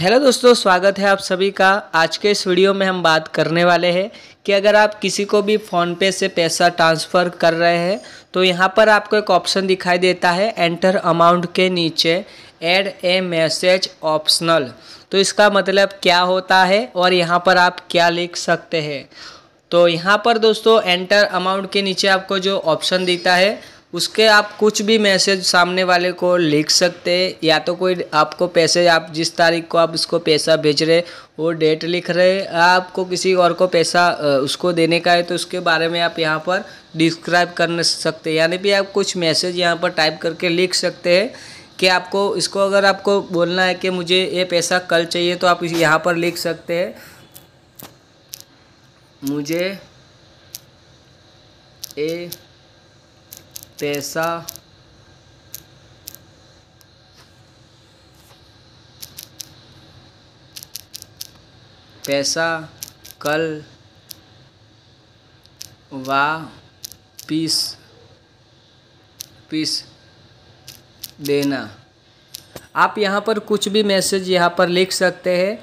hello दोस्तों स्वागत है आप सभी का आज के इस वीडियो में हम बात करने वाले हैं कि अगर आप किसी को भी फ़ोनपे से पैसा ट्रांसफ़र कर रहे हैं तो यहाँ पर आपको एक ऑप्शन दिखाई देता है एंटर अमाउंट के नीचे ऐड ए मैसेज ऑप्शनल तो इसका मतलब क्या होता है और यहाँ पर आप क्या लिख सकते हैं तो यहाँ पर दोस्तों एंटर अमाउंट के नीचे आपको जो ऑप्शन देता है उसके आप कुछ भी मैसेज सामने वाले को लिख सकते हैं या तो कोई आपको पैसे आप जिस तारीख को आप उसको पैसा भेज रहे वो डेट लिख रहे आपको किसी और को पैसा उसको देने का है तो उसके बारे में आप यहाँ पर डिस्क्राइब कर सकते यानी भी आप कुछ मैसेज यहाँ पर टाइप करके लिख सकते हैं कि आपको इसको अगर आपको बोलना है कि मुझे ये पैसा कल चाहिए तो आप यहाँ पर लिख सकते हैं मुझे ए पैसा पैसा कल पीस पीस देना आप यहाँ पर कुछ भी मैसेज यहाँ पर लिख सकते हैं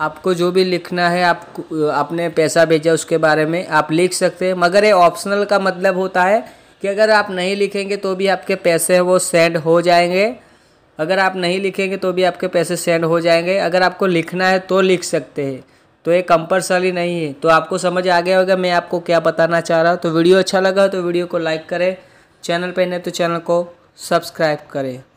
आपको जो भी लिखना है आप आपने पैसा भेजा उसके बारे में आप लिख सकते हैं मगर ये ऑप्शनल का मतलब होता है कि अगर आप नहीं लिखेंगे तो भी आपके पैसे वो सेंड हो जाएंगे अगर आप नहीं लिखेंगे तो भी आपके पैसे सेंड हो जाएंगे अगर आपको लिखना है तो लिख सकते हैं तो ये कंपलसरी नहीं है तो आपको समझ आ गया होगा मैं आपको क्या बताना चाह रहा हूँ तो वीडियो अच्छा लगा तो वीडियो को लाइक करें चैनल पर नहीं तो चैनल को सब्सक्राइब करें